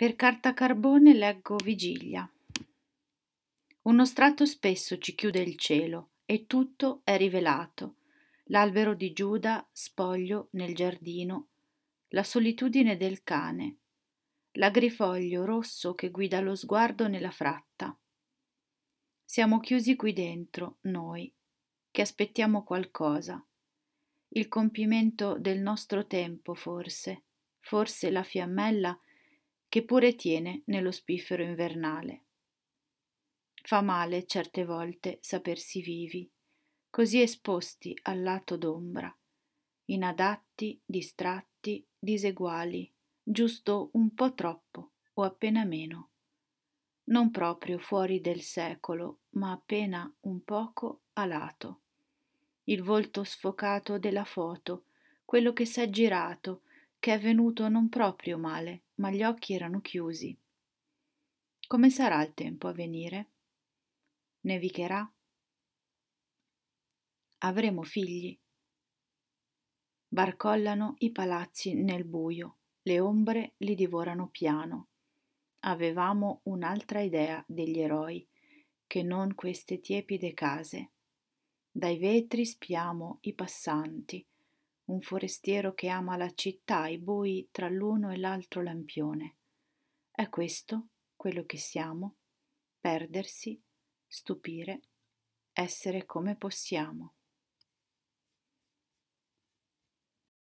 Per carta carbone leggo Vigilia. Uno strato spesso ci chiude il cielo e tutto è rivelato. L'albero di Giuda spoglio nel giardino, la solitudine del cane, l'agrifoglio rosso che guida lo sguardo nella fratta. Siamo chiusi qui dentro, noi, che aspettiamo qualcosa, il compimento del nostro tempo forse, forse la fiammella che pure tiene nello spiffero invernale. Fa male certe volte sapersi vivi, così esposti al lato d'ombra, inadatti, distratti, diseguali, giusto un po' troppo o appena meno, non proprio fuori del secolo, ma appena un poco alato. Il volto sfocato della foto, quello che s'è girato, che è venuto non proprio male, ma gli occhi erano chiusi. Come sarà il tempo a venire? Nevicherà? Avremo figli? Barcollano i palazzi nel buio, le ombre li divorano piano. Avevamo un'altra idea degli eroi che non queste tiepide case. Dai vetri spiamo i passanti, un forestiero che ama la città, i bui tra l'uno e l'altro lampione. È questo quello che siamo? Perdersi, stupire, essere come possiamo.